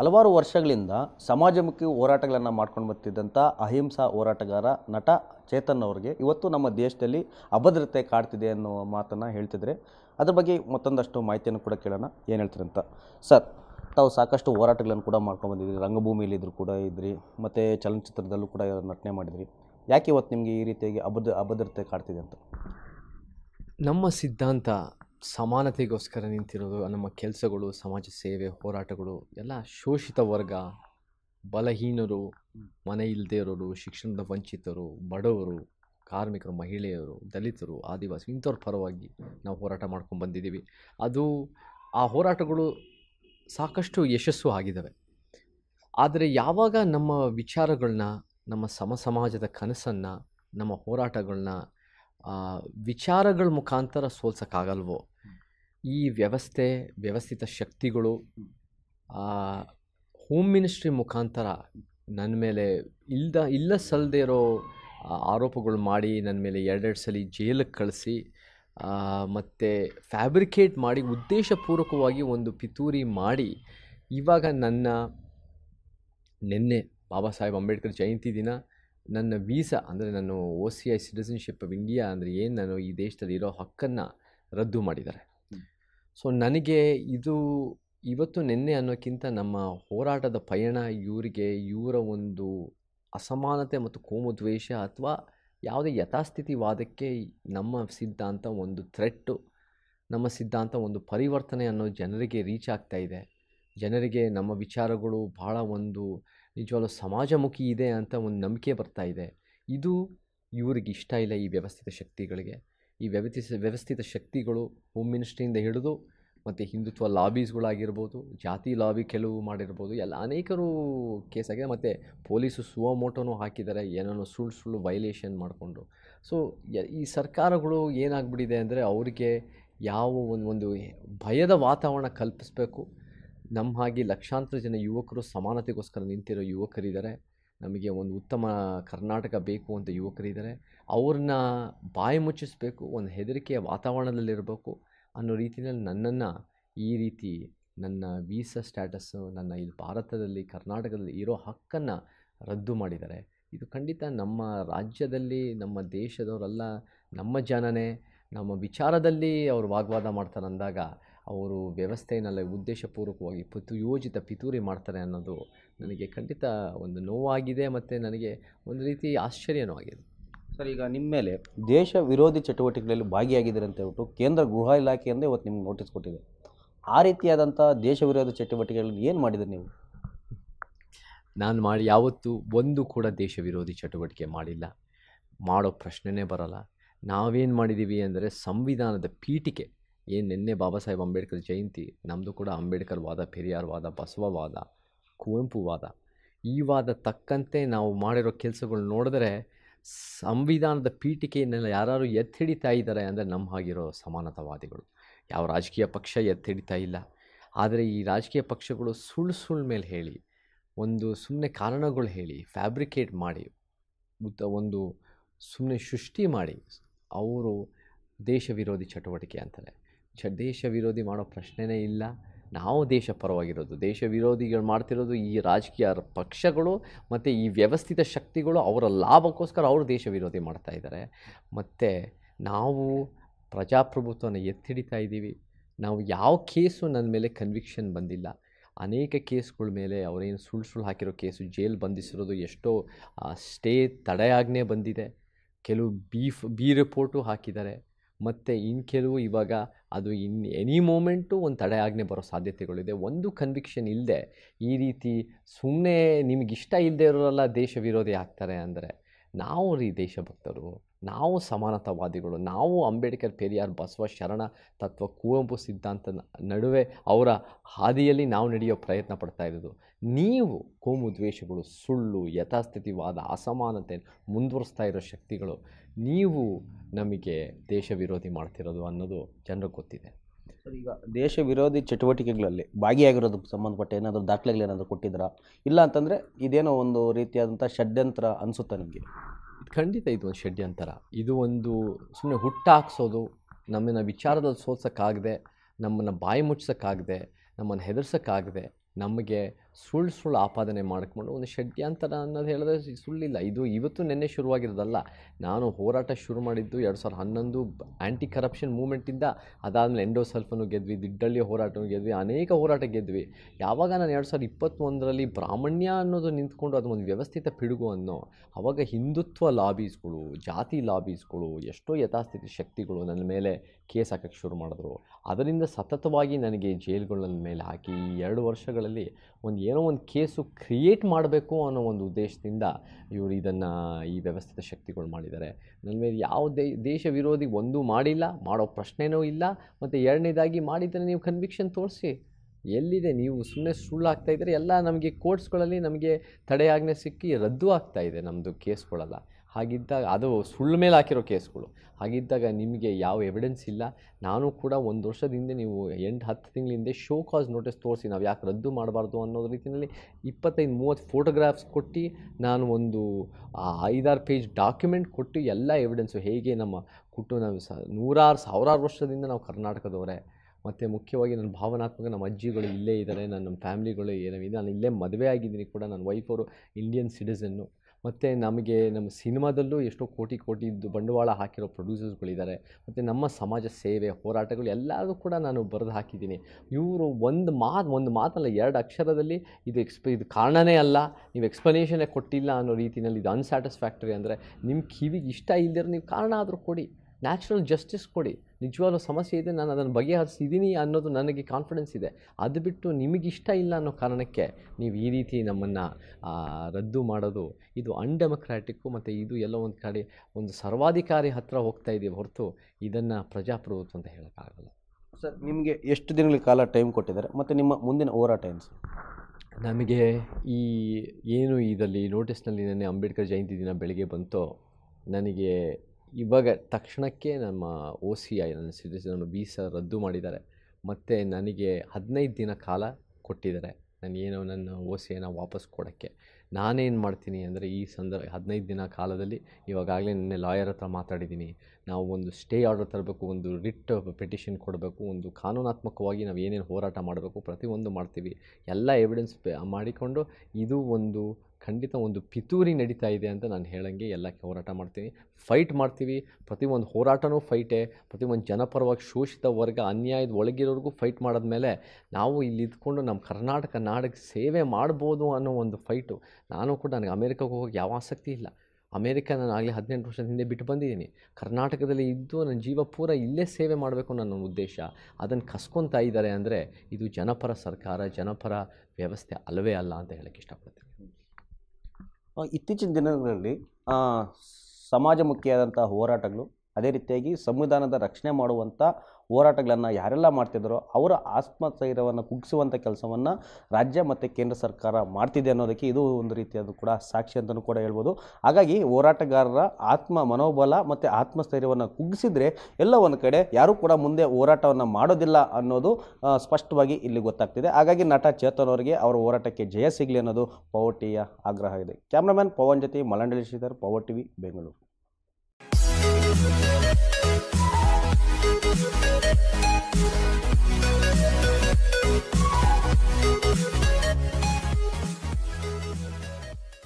ಹಲವಾರು ವರ್ಷಗಳಿಂದ ಸಮಾಜಮುಖಿ ಹೋರಾಟಗಳನ್ನು ಮಾಡ್ಕೊಂಡು ಬರ್ತಿದ್ದಂಥ ಅಹಿಂಸಾ ಹೋರಾಟಗಾರ ನಟ ಚೇತನ್ ಅವರಿಗೆ ಇವತ್ತು ನಮ್ಮ ದೇಶದಲ್ಲಿ ಅಭದ್ರತೆ ಕಾಡ್ತಿದೆ ಅನ್ನೋ ಮಾತನ್ನು ಹೇಳ್ತಿದ್ರೆ ಅದ್ರ ಬಗ್ಗೆ ಮತ್ತೊಂದಷ್ಟು ಮಾಹಿತಿಯನ್ನು ಕೂಡ ಕೇಳೋಣ ಏನು ಹೇಳ್ತೀರಂತ ಸರ್ ತಾವು ಸಾಕಷ್ಟು ಹೋರಾಟಗಳನ್ನು ಕೂಡ ಮಾಡ್ಕೊಂಡು ಬಂದಿದ್ರಿ ರಂಗಭೂಮಿಯಲ್ಲಿ ಇದ್ದರೂ ಕೂಡ ಇದ್ರಿ ಮತ್ತು ಚಲನಚಿತ್ರದಲ್ಲೂ ಕೂಡ ನಟನೆ ಮಾಡಿದ್ರಿ ಯಾಕೆ ಇವತ್ತು ನಿಮಗೆ ಈ ರೀತಿಯಾಗಿ ಅಭದ್ರ ಅಭದ್ರತೆ ಕಾಡ್ತಿದೆ ಅಂತ ನಮ್ಮ ಸಿದ್ಧಾಂತ ಸಮಾನತೆಗೋಸ್ಕರ ನಿಂತಿರೋದು ನಮ್ಮ ಕೆಲಸಗಳು ಸಮಾಜ ಸೇವೆ ಹೋರಾಟಗಳು ಎಲ್ಲ ಶೋಷಿತ ವರ್ಗ ಬಲಹೀನರು ಮನೆ ಇಲ್ಲದೆ ಇರೋರು ಶಿಕ್ಷಣದ ವಂಚಿತರು ಬಡವರು ಕಾರ್ಮಿಕರು ಮಹಿಳೆಯರು ದಲಿತರು ಆದಿವಾಸಿ ಇಂಥವ್ರ ಪರವಾಗಿ ನಾವು ಹೋರಾಟ ಮಾಡ್ಕೊಂಡು ಬಂದಿದ್ದೀವಿ ಅದು ಆ ಹೋರಾಟಗಳು ಸಾಕಷ್ಟು ಯಶಸ್ಸು ಆಗಿದ್ದಾವೆ ಆದರೆ ಯಾವಾಗ ನಮ್ಮ ವಿಚಾರಗಳನ್ನ ನಮ್ಮ ಸಮ ಸಮಾಜದ ಕನಸನ್ನು ನಮ್ಮ ಹೋರಾಟಗಳನ್ನ ವಿಚಾರಗಳ ಮುಖಾಂತರ ಸೋಲ್ಸೋಕ್ಕಾಗಲ್ವೋ ಈ ವ್ಯವಸ್ಥೆ ವ್ಯವಸ್ಥಿತ ಶಕ್ತಿಗಳು ಹೋಮ್ ಮಿನಿಸ್ಟ್ರಿ ಮುಖಾಂತರ ನನ್ನ ಮೇಲೆ ಇಲ್ದ ಇಲ್ಲ ಸಲ್ಲದೆ ಇರೋ ಆರೋಪಗಳು ಮಾಡಿ ನನ್ನ ಮೇಲೆ ಎರಡೆರಡು ಸಲ ಜೈಲಿಗೆ ಕಳಿಸಿ ಮತ್ತು ಫ್ಯಾಬ್ರಿಕೇಟ್ ಮಾಡಿ ಉದ್ದೇಶಪೂರ್ವಕವಾಗಿ ಒಂದು ಪಿತೂರಿ ಮಾಡಿ ಇವಾಗ ನನ್ನ ನಿನ್ನೆ ಬಾಬಾ ಸಾಹೇಬ್ ಅಂಬೇಡ್ಕರ್ ಜಯಂತಿ ದಿನ ನನ್ನ ವೀಸಾ ಅಂದರೆ ನಾನು O C I citizenship of India ಅಂದರೆ ಏನು ನಾನು ಈ ದೇಶದಲ್ಲಿ ಇರೋ ಹಕ್ಕನ್ನು ರದ್ದು ಮಾಡಿದ್ದಾರೆ ಸೊ ನನಗೆ ಇದು ಇವತ್ತು ನಿನ್ನೆ ಅನ್ನೋಕ್ಕಿಂತ ನಮ್ಮ ಹೋರಾಟದ ಪಯಣ ಇವರಿಗೆ ಇವರ ಒಂದು ಅಸಮಾನತೆ ಮತ್ತು ಕೋಮುದ್ವೇಷ ಅಥವಾ ಯಾವುದೇ ಯಥಾಸ್ಥಿತಿವಾದಕ್ಕೆ ನಮ್ಮ ಸಿದ್ಧಾಂತ ಒಂದು ಥ್ರೆಟ್ಟು ನಮ್ಮ ಸಿದ್ಧಾಂತ ಒಂದು ಪರಿವರ್ತನೆ ಅನ್ನೋ ಜನರಿಗೆ ರೀಚ್ ಆಗ್ತಾ ಇದೆ ಜನರಿಗೆ ನಮ್ಮ ವಿಚಾರಗಳು ಭಾಳ ಒಂದು ನಿಜವಾಗ ಸಮಾಜಮುಖಿ ಇದೆ ಅಂತ ಒಂದು ನಂಬಿಕೆ ಬರ್ತಾ ಇದೆ ಇದು ಇವ್ರಿಗೆ ಇಷ್ಟ ಇಲ್ಲ ಈ ವ್ಯವಸ್ಥಿತ ಶಕ್ತಿಗಳಿಗೆ ಈ ವ್ಯವಸ್ಥಿತ ವ್ಯವಸ್ಥಿತ ಶಕ್ತಿಗಳು ಹೋಮ್ ಮಿನಿಸ್ಟ್ರಿಯಿಂದ ಹಿಡಿದು ಮತ್ತು ಹಿಂದುತ್ವ ಲಾಬೀಸ್ಗಳಾಗಿರ್ಬೋದು ಜಾತಿ ಲಾಬಿ ಕೆಲವು ಮಾಡಿರ್ಬೋದು ಎಲ್ಲ ಅನೇಕರು ಕೇಸಾಗಿದೆ ಮತ್ತು ಪೊಲೀಸು ಸುವಮೋಟೋನು ಹಾಕಿದ್ದಾರೆ ಏನೇನೋ ಸುಳ್ಳು ಸುಳ್ಳು ವೈಲೇಷನ್ ಮಾಡಿಕೊಂಡು ಸೊ ಈ ಸರ್ಕಾರಗಳು ಏನಾಗ್ಬಿಟ್ಟಿದೆ ಅಂದರೆ ಅವರಿಗೆ ಯಾವ ಒಂದು ಒಂದು ಭಯದ ವಾತಾವರಣ ಕಲ್ಪಿಸಬೇಕು ನಮ್ಮ ಹಾಗೆ ಲಕ್ಷಾಂತರ ಜನ ಯುವಕರು ಸಮಾನತೆಗೋಸ್ಕರ ನಿಂತಿರೋ ಯುವಕರಿದ್ದಾರೆ ನಮಗೆ ಒಂದು ಉತ್ತಮ ಕರ್ನಾಟಕ ಬೇಕು ಅಂತ ಯುವಕರಿದ್ದಾರೆ ಅವ್ರನ್ನ ಬಾಯಿ ಮುಚ್ಚಿಸಬೇಕು ಒಂದು ಹೆದರಿಕೆಯ ವಾತಾವರಣದಲ್ಲಿರಬೇಕು ಅನ್ನೋ ರೀತಿಯಲ್ಲಿ ನನ್ನನ್ನು ಈ ರೀತಿ ನನ್ನ ವೀಸಾ ಸ್ಟ್ಯಾಟಸ್ಸು ನನ್ನ ಇಲ್ಲಿ ಭಾರತದಲ್ಲಿ ಕರ್ನಾಟಕದಲ್ಲಿ ಇರೋ ಹಕ್ಕನ್ನು ರದ್ದು ಮಾಡಿದ್ದಾರೆ ಇದು ಖಂಡಿತ ನಮ್ಮ ರಾಜ್ಯದಲ್ಲಿ ನಮ್ಮ ದೇಶದವರೆಲ್ಲ ನಮ್ಮ ಜನನೇ ನಮ್ಮ ವಿಚಾರದಲ್ಲಿ ಅವರು ವಾಗ್ವಾದ ಮಾಡ್ತಾರೆ ಅಂದಾಗ ಅವರು ವ್ಯವಸ್ಥೆಯನ್ನೆಲ್ಲ ಉದ್ದೇಶಪೂರ್ವಕವಾಗಿ ಯೋಜಿತ ಪಿತೂರಿ ಮಾಡ್ತಾರೆ ಅನ್ನೋದು ನನಗೆ ಖಂಡಿತ ಒಂದು ನೋವಾಗಿದೆ ಮತ್ತು ನನಗೆ ಒಂದು ರೀತಿ ಆಶ್ಚರ್ಯನೂ ಆಗಿದೆ ಸರ್ ಈಗ ನಿಮ್ಮ ಮೇಲೆ ದೇಶ ವಿರೋಧಿ ಚಟುವಟಿಕೆಗಳಲ್ಲಿ ಭಾಗಿಯಾಗಿದ್ದೀರಿ ಅಂತ ಹೇಳ್ಬಿಟ್ಟು ಕೇಂದ್ರ ಗೃಹ ಇಲಾಖೆಯಿಂದ ಇವತ್ತು ನಿಮ್ಗೆ ನೋಟಿಸ್ ಕೊಟ್ಟಿದೆ ಆ ರೀತಿಯಾದಂಥ ದೇಶ ವಿರೋಧಿ ಚಟುವಟಿಕೆಗಳಲ್ಲಿ ಏನು ಮಾಡಿದ್ರಿ ನೀವು ನಾನು ಮಾಡಿ ಯಾವತ್ತೂ ಒಂದು ಕೂಡ ದೇಶ ವಿರೋಧಿ ಚಟುವಟಿಕೆ ಮಾಡಿಲ್ಲ ಮಾಡೋ ಪ್ರಶ್ನೆನೇ ಬರಲ್ಲ ನಾವೇನು ಮಾಡಿದ್ದೀವಿ ಅಂದರೆ ಸಂವಿಧಾನದ ಪೀಠಿಕೆ ಏನು ನಿನ್ನೆ ಬಾಬಾ ಸಾಹೇಬ್ ಅಂಬೇಡ್ಕರ್ ಜಯಂತಿ ನಮ್ಮದು ಕೂಡ ಅಂಬೇಡ್ಕರ್ ವಾದ ಪೆರಿಯಾರ್ ವಾದ ಬಸವವಾದ ಕುವೆಂಪು ವಾದ ಈ ವಾದ ತಕ್ಕಂತೆ ನಾವು ಮಾಡಿರೋ ಕೆಲಸಗಳು ನೋಡಿದ್ರೆ ಸಂವಿಧಾನದ ಪೀಠಿಕೆಯನ್ನೆಲ್ಲ ಯಾರು ಎತ್ತಿಡಿತಾ ಇದ್ದಾರೆ ಅಂದರೆ ನಮ್ಮ ಹಾಗಿರೋ ಸಮಾನತಾವಾದಿಗಳು ಯಾವ ರಾಜಕೀಯ ಪಕ್ಷ ಎತ್ತಿಡಿತಾ ಇಲ್ಲ ಆದರೆ ಈ ರಾಜಕೀಯ ಪಕ್ಷಗಳು ಸುಳ್ಳು ಸುಳ್ಳು ಮೇಲೆ ಹೇಳಿ ಒಂದು ಸುಮ್ಮನೆ ಕಾರಣಗಳು ಹೇಳಿ ಫ್ಯಾಬ್ರಿಕೇಟ್ ಮಾಡಿ ಒಂದು ಸುಮ್ಮನೆ ಸೃಷ್ಟಿ ಮಾಡಿ ಅವರು ದೇಶ ವಿರೋಧಿ ಚಟುವಟಿಕೆ ಅಂತಾರೆ ಛ ದೇಶ ವಿರೋಧಿ ಮಾಡೋ ಪ್ರಶ್ನೆನೇ ಇಲ್ಲ ನಾವು ದೇಶ ಪರವಾಗಿರೋದು ದೇಶ ವಿರೋಧಿಗಳು ಮಾಡ್ತಿರೋದು ಈ ರಾಜಕೀಯ ಪಕ್ಷಗಳು ಮತ್ತು ಈ ವ್ಯವಸ್ಥಿತ ಶಕ್ತಿಗಳು ಅವರ ಲಾಭಕ್ಕೋಸ್ಕರ ಅವರು ದೇಶ ವಿರೋಧಿ ಮಾಡ್ತಾ ಇದ್ದಾರೆ ಮತ್ತು ನಾವು ಪ್ರಜಾಪ್ರಭುತ್ವನ ಎತ್ತಿಡಿತಾ ಇದ್ದೀವಿ ನಾವು ಯಾವ ಕೇಸು ನನ್ನ ಮೇಲೆ ಕನ್ವಿಕ್ಷನ್ ಬಂದಿಲ್ಲ ಅನೇಕ ಕೇಸ್ಗಳ ಮೇಲೆ ಅವರೇನು ಸುಳ್ಳು ಸುಳ್ಳು ಹಾಕಿರೋ ಕೇಸು ಜೇಲ್ ಬಂಧಿಸಿರೋದು ಎಷ್ಟೋ ಸ್ಟೇ ತಡೆಯಾಜ್ಞೆ ಬಂದಿದೆ ಕೆಲವು ಬೀಫ್ ಬಿ ರಿಪೋರ್ಟು ಹಾಕಿದ್ದಾರೆ ಮತ್ತು ಇನ್ನು ಕೆಲವು ಇವಾಗ ಅದು ಇನ್ ಎನಿ ಮೂಮೆಂಟು ಒಂದು ತಡೆ ಆಗ್ನೇ ಬರೋ ಸಾಧ್ಯತೆಗಳಿದೆ ಒಂದು ಕನ್ವಿಕ್ಷನ್ ಇಲ್ಲದೆ ಈ ರೀತಿ ಸುಮ್ಮನೆ ನಿಮಗಿಷ್ಟ ಇಲ್ಲದೆ ಇರೋರೆಲ್ಲ ದೇಶ ವಿರೋಧಿ ಆಗ್ತಾರೆ ಅಂದರೆ ನಾವು ರೀ ದೇಶಭಕ್ತರು ನಾವು ಸಮಾನತಾವಾದಿಗಳು ನಾವು ಅಂಬೇಡ್ಕರ್ ಪೆರಿಯಾರ್ ಬಸವ ಶರಣ ತತ್ವ ಕುವೆಂಪು ಸಿದ್ಧಾಂತ ನಡುವೆ ಅವರ ಹಾದಿಯಲ್ಲಿ ನಾವು ನಡೆಯೋ ಪ್ರಯತ್ನ ಪಡ್ತಾ ಇರೋದು ನೀವು ಕೋಮು ದ್ವೇಷಗಳು ಸುಳ್ಳು ಯಥಾಸ್ಥಿತಿವಾದ ಅಸಮಾನತೆ ಮುಂದುವರಿಸ್ತಾ ಇರೋ ಶಕ್ತಿಗಳು ನೀವು ನಮಗೆ ದೇಶ ವಿರೋಧಿ ಮಾಡ್ತಿರೋದು ಅನ್ನೋದು ಜನರಿಗೆ ಗೊತ್ತಿದೆ ಈಗ ದೇಶ ವಿರೋಧಿ ಚಟುವಟಿಕೆಗಳಲ್ಲಿ ಭಾಗಿಯಾಗಿರೋದಕ್ಕೆ ಸಂಬಂಧಪಟ್ಟ ಏನಾದರೂ ದಾಖಲೆಗಳೇನಾದರೂ ಕೊಟ್ಟಿದ್ದೀರಾ ಇಲ್ಲ ಅಂತಂದರೆ ಇದೇನೋ ಒಂದು ರೀತಿಯಾದಂಥ ಷಡ್ಯಂತ್ರ ಅನಿಸುತ್ತೆ ನಿಮಗೆ ಖಂಡಿತ ಇದು ಒಂದು ಷಡ್ಯಂತರ ಇದು ಒಂದು ಸುಮ್ಮನೆ ಹುಟ್ಟಾಕ್ಸೋದು ನಮ್ಮನ್ನು ವಿಚಾರದಲ್ಲಿ ಸೋಲ್ಸೋಕ್ಕಾಗದೆ ನಮ್ಮನ್ನು ಬಾಯಿ ಮುಚ್ಚಿಸೋಕ್ಕಾಗದೆ ನಮ್ಮನ್ನು ಹೆದರ್ಸೋಕ್ಕಾಗದೆ ನಮಗೆ ಸುಳ್ಳು ಸುಳ್ಳು ಆಪಾದನೆ ಮಾಡ್ಕೊಂಡು ಒಂದು ಷಡ್ಯಂತರ ಅನ್ನೋದು ಹೇಳಿದ್ರೆ ಸುಳ್ಳಿಲ್ಲ ಇದು ಇವತ್ತು ನಿನ್ನೆ ಶುರುವಾಗಿರೋದಲ್ಲ ನಾನು ಹೋರಾಟ ಶುರು ಮಾಡಿದ್ದು ಎರಡು ಸಾವಿರದ ಹನ್ನೊಂದು ಆ್ಯಂಟಿ ಕರಪ್ಷನ್ ಮೂಮೆಂಟಿಂದ ಅದಾದಮೇಲೆ ಎಂಡೋ ಗೆದ್ವಿ ದಿಡ್ಡಳ್ಳಿ ಹೋರಾಟನು ಗೆದ್ವಿ ಅನೇಕ ಹೋರಾಟ ಗೆದ್ವಿ ಯಾವಾಗ ನಾನು ಎರಡು ಸಾವಿರದ ಇಪ್ಪತ್ತೊಂದರಲ್ಲಿ ಬ್ರಾಹ್ಮಣ್ಯ ಅನ್ನೋದು ನಿಂತ್ಕೊಂಡು ಅದು ಒಂದು ವ್ಯವಸ್ಥಿತ ಪಿಡುಗು ಅನ್ನೋ ಆವಾಗ ಹಿಂದುತ್ವ ಲಾಬೀಸ್ಗಳು ಜಾತಿ ಲಾಬೀಸ್ಗಳು ಎಷ್ಟೋ ಯಥಾಸ್ಥಿತಿ ಶಕ್ತಿಗಳು ನನ್ನ ಮೇಲೆ ಕೇಸ್ ಹಾಕಕ್ಕೆ ಶುರು ಮಾಡಿದ್ರು ಅದರಿಂದ ಸತತವಾಗಿ ನನಗೆ ಜೈಲುಗಳ ಮೇಲೆ ಹಾಕಿ ಎರಡು ವರ್ಷಗಳಲ್ಲಿ ಒಂದು ಏನೋ ಒಂದು ಕೇಸು ಕ್ರಿಯೇಟ್ ಮಾಡಬೇಕು ಅನ್ನೋ ಒಂದು ಉದ್ದೇಶದಿಂದ ಇವರು ಇದನ್ನು ಈ ವ್ಯವಸ್ಥಿತ ಶಕ್ತಿಗಳು ಮಾಡಿದ್ದಾರೆ ನನ್ನ ಮೇಲೆ ಯಾವ ದೇಶ ವಿರೋಧಿ ಒಂದು ಮಾಡಿಲ್ಲ ಮಾಡೋ ಪ್ರಶ್ನೆನೂ ಇಲ್ಲ ಮತ್ತು ಎರಡನೇದಾಗಿ ಮಾಡಿದರೆ ನೀವು ಕನ್ವಿಕ್ಷನ್ ತೋರಿಸಿ ಎಲ್ಲಿದೆ ನೀವು ಸುಮ್ಮನೆ ಸುಳ್ಳು ಆಗ್ತಾ ಇದ್ದರೆ ಎಲ್ಲ ನಮಗೆ ಕೋರ್ಟ್ಸ್ಗಳಲ್ಲಿ ನಮಗೆ ತಡೆಯಾಜ್ಞೆ ಸಿಕ್ಕಿ ರದ್ದು ಆಗ್ತಾ ಇದೆ ನಮ್ಮದು ಕೇಸ್ಗಳೆಲ್ಲ ಹಾಗಿದ್ದಾಗ ಅದು ಸುಳ್ಳು ಮೇಲೆ ಹಾಕಿರೋ ಕೇಸ್ಗಳು ಹಾಗಿದ್ದಾಗ ನಿಮಗೆ ಯಾವ ಎವಿಡೆನ್ಸ್ ಇಲ್ಲ ನಾನು ಕೂಡ ಒಂದು ವರ್ಷದಿಂದ ನೀವು ಎಂಟು ಹತ್ತು ತಿಂಗಳಿಂದ ಶೋ ಕಾಸ್ ನೋಟಿಸ್ ತೋರಿಸಿ ನಾವು ಯಾಕೆ ರದ್ದು ಮಾಡಬಾರ್ದು ಅನ್ನೋ ರೀತಿಯಲ್ಲಿ ಇಪ್ಪತ್ತೈದು ಮೂವತ್ತು ಫೋಟೋಗ್ರಾಫ್ಸ್ ಕೊಟ್ಟು ನಾನು ಒಂದು ಐದಾರು ಪೇಜ್ ಡಾಕ್ಯುಮೆಂಟ್ ಕೊಟ್ಟು ಎಲ್ಲ ಎವಿಡೆನ್ಸು ಹೇಗೆ ನಮ್ಮ ಕುಟುಂಬ ನಾವು ಸ ನೂರಾರು ಸಾವಿರಾರು ವರ್ಷದಿಂದ ನಾವು ಕರ್ನಾಟಕದವರೇ ಮತ್ತು ಮುಖ್ಯವಾಗಿ ನನ್ನ ಭಾವನಾತ್ಮಕ ನಮ್ಮ ಅಜ್ಜಿಗಳು ಇಲ್ಲೇ ಇದ್ದಾರೆ ನನ್ನ ನಮ್ಮ ಫ್ಯಾಮಿಲಿಗಳು ಏನಿದೆ ನಾನು ಇಲ್ಲೇ ಮದುವೆ ಆಗಿದ್ದೀನಿ ಕೂಡ ನನ್ನ ವೈಫ್ ಅವರು ಇಂಡಿಯನ್ ಸಿಟಿಸನ್ನು ಮತ್ತು ನಮಗೆ ನಮ್ಮ ಸಿನಿಮಾದಲ್ಲೂ ಎಷ್ಟೋ ಕೋಟಿ ಕೋಟಿ ಬಂಡವಾಳ ಹಾಕಿರೋ ಪ್ರೊಡ್ಯೂಸರ್ಸ್ಗಳಿದ್ದಾರೆ ಮತ್ತು ನಮ್ಮ ಸಮಾಜ ಸೇವೆ ಹೋರಾಟಗಳು ಎಲ್ಲರೂ ಕೂಡ ನಾನು ಬರೆದು ಹಾಕಿದ್ದೀನಿ ಇವರು ಒಂದು ಮಾತು ಒಂದು ಮಾತಲ್ಲ ಎರಡು ಅಕ್ಷರದಲ್ಲಿ ಇದು ಎಕ್ಸ್ಪ ಇದು ಕಾರಣನೇ ಅಲ್ಲ ನೀವು ಎಕ್ಸ್ಪ್ಲನೇಷನೇ ಕೊಟ್ಟಿಲ್ಲ ಅನ್ನೋ ರೀತಿಯಲ್ಲಿ ಇದು ಅನ್ಸ್ಯಾಟಿಸ್ಫ್ಯಾಕ್ಟರಿ ಅಂದರೆ ನಿಮ್ಮ ಕಿವಿಗೆ ಇಷ್ಟ ಇಲ್ಲದಿರೋ ನೀವು ಕಾರಣ ಆದರೂ ಕೊಡಿ ನ್ಯಾಚುರಲ್ ಜಸ್ಟಿಸ್ ಕೊಡಿ ನಿಜವಾಗ್ಲೂ ಸಮಸ್ಯೆ ಇದೆ ನಾನು ಅದನ್ನು ಬಗೆಹರಿಸಿದ್ದೀನಿ ಅನ್ನೋದು ನನಗೆ ಕಾನ್ಫಿಡೆನ್ಸ್ ಇದೆ ಅದು ಬಿಟ್ಟು ನಿಮಗಿಷ್ಟ ಇಲ್ಲ ಅನ್ನೋ ಕಾರಣಕ್ಕೆ ನೀವು ಈ ರೀತಿ ನಮ್ಮನ್ನು ರದ್ದು ಮಾಡೋದು ಇದು ಅನ್ಡೆಮೊಕ್ರಾಟಿಕ್ಕು ಮತ್ತು ಇದು ಎಲ್ಲೋ ಒಂದು ಕಡೆ ಒಂದು ಸರ್ವಾಧಿಕಾರಿ ಹತ್ತಿರ ಹೋಗ್ತಾ ಇದೆಯಾ ಹೊರತು ಇದನ್ನು ಪ್ರಜಾಪ್ರಭುತ್ವ ಅಂತ ಹೇಳೋಕ್ಕಾಗಲ್ಲ ಸರ್ ನಿಮಗೆ ಎಷ್ಟು ದಿನಗಳ ಕಾಲ ಟೈಮ್ ಕೊಟ್ಟಿದ್ದಾರೆ ಮತ್ತು ನಿಮ್ಮ ಮುಂದಿನ ಹೋರಾಟ ಟೈಮ್ಸ್ ನಮಗೆ ಈ ಏನು ಇದರಲ್ಲಿ ನೋಟಿಸ್ನಲ್ಲಿ ನನ್ನ ಅಂಬೇಡ್ಕರ್ ಜಯಂತಿ ದಿನ ಬೆಳಗ್ಗೆ ಬಂತೋ ನನಗೆ ಇವಾಗ ತಕ್ಷಣಕ್ಕೆ ನಮ್ಮ ಓ ಸಿ ಐ ನನ್ನ ಸಿಟಿಸನ್ ವೀಸಾ ರದ್ದು ಮಾಡಿದ್ದಾರೆ ಮತ್ತು ನನಗೆ ಹದಿನೈದು ದಿನ ಕಾಲ ಕೊಟ್ಟಿದ್ದಾರೆ ನಾನು ಏನೋ ನನ್ನ ಓ ಸಿ ಐನ ವಾಪಸ್ ಕೊಡೋಕ್ಕೆ ನಾನೇನು ಮಾಡ್ತೀನಿ ಅಂದರೆ ಈ ಸಂದರ್ಭ ಹದಿನೈದು ದಿನ ಕಾಲದಲ್ಲಿ ಇವಾಗಾಗಲೇ ನಿನ್ನೆ ಲಾಯರ್ ಹತ್ರ ಮಾತಾಡಿದ್ದೀನಿ ನಾವು ಒಂದು ಸ್ಟೇ ಆರ್ಡರ್ ತರಬೇಕು ಒಂದು ರಿಟ್ ಪೆಟಿಷನ್ ಕೊಡಬೇಕು ಒಂದು ಕಾನೂನಾತ್ಮಕವಾಗಿ ನಾವು ಏನೇನು ಹೋರಾಟ ಮಾಡಬೇಕು ಪ್ರತಿಯೊಂದು ಮಾಡ್ತೀವಿ ಎಲ್ಲ ಎವಿಡೆನ್ಸ್ ಮಾಡಿಕೊಂಡು ಇದು ಒಂದು ಖಂಡಿತ ಒಂದು ಪಿತೂರಿ ನಡೀತಾ ಇದೆ ಅಂತ ನಾನು ಹೇಳಂಗೆ ಎಲ್ಲ ಹೋರಾಟ ಮಾಡ್ತೀನಿ ಫೈಟ್ ಮಾಡ್ತೀವಿ ಪ್ರತಿಯೊಂದು ಹೋರಾಟವೂ ಫೈಟೇ ಪ್ರತಿಯೊಂದು ಜನಪರವಾಗಿ ಶೋಷಿತ ವರ್ಗ ಅನ್ಯಾಯದ ಒಳಗಿರೋರಿಗೂ ಫೈಟ್ ಮಾಡಿದ್ಮೇಲೆ ನಾವು ಇಲ್ಲಿ ಇದ್ಕೊಂಡು ನಮ್ಮ ಕರ್ನಾಟಕ ನಾಡಿಗೆ ಸೇವೆ ಮಾಡ್ಬೋದು ಅನ್ನೋ ಒಂದು ಫೈಟು ನಾನು ಕೂಡ ನನಗೆ ಅಮೇರಿಕಾಗೆ ಹೋಗೋಕ್ಕೆ ಯಾವ ಆಸಕ್ತಿ ಇಲ್ಲ ಅಮೇರಿಕ ನಾನು ಆಗಲೇ ಹದಿನೆಂಟು ವರ್ಷದ ಹಿಂದೆ ಬಿಟ್ಟು ಬಂದಿದ್ದೀನಿ ಕರ್ನಾಟಕದಲ್ಲಿ ಇದ್ದು ನನ್ನ ಜೀವ ಪೂರ ಇಲ್ಲೇ ಸೇವೆ ಮಾಡಬೇಕು ನನ್ನ ಉದ್ದೇಶ ಅದನ್ನು ಕಸ್ಕೊತಾ ಇದ್ದಾರೆ ಅಂದರೆ ಇದು ಜನಪರ ಸರ್ಕಾರ ಜನಪರ ವ್ಯವಸ್ಥೆ ಅಲ್ಲವೇ ಅಲ್ಲ ಅಂತ ಹೇಳಕ್ಕೆ ಇಷ್ಟಪಡ್ತೀನಿ ಇತ್ತೀಚಿನ ದಿನಗಳಲ್ಲಿ ಸಮಾಜಮುಖಿಯಾದಂಥ ಹೋರಾಟಗಳು ಅದೇ ರೀತಿಯಾಗಿ ಸಂವಿಧಾನದ ರಕ್ಷಣೆ ಮಾಡುವಂಥ ಹೋರಾಟಗಳನ್ನು ಯಾರೆಲ್ಲ ಮಾಡ್ತಿದ್ದಾರೋ ಅವರ ಆತ್ಮಸ್ಥೈರ್ಯವನ್ನು ಕುಗ್ಗಿಸುವಂಥ ಕೆಲಸವನ್ನು ರಾಜ್ಯ ಮತ್ತು ಕೇಂದ್ರ ಸರ್ಕಾರ ಮಾಡ್ತಿದೆ ಅನ್ನೋದಕ್ಕೆ ಇದು ಒಂದು ರೀತಿಯಾದ ಕೂಡ ಸಾಕ್ಷಿ ಅಂತಲೂ ಕೂಡ ಹೇಳ್ಬೋದು ಹಾಗಾಗಿ ಹೋರಾಟಗಾರರ ಆತ್ಮ ಮನೋಬಲ ಮತ್ತು ಆತ್ಮಸ್ಥೈರ್ಯವನ್ನು ಕುಗ್ಗಿಸಿದರೆ ಎಲ್ಲ ಒಂದು ಕಡೆ ಯಾರೂ ಕೂಡ ಮುಂದೆ ಹೋರಾಟವನ್ನು ಮಾಡೋದಿಲ್ಲ ಅನ್ನೋದು ಸ್ಪಷ್ಟವಾಗಿ ಇಲ್ಲಿ ಗೊತ್ತಾಗ್ತಿದೆ ಹಾಗಾಗಿ ನಟ ಚೇತನ್ ಅವರಿಗೆ ಅವರ ಹೋರಾಟಕ್ಕೆ ಜಯ ಸಿಗಲಿ ಅನ್ನೋದು ಪವಟಿಯ ಆಗ್ರಹ ಇದೆ ಕ್ಯಾಮ್ರಾಮನ್ ಪವನ್ ಜೊತೆ Malandali Shridhar Power TV Bengaluru you.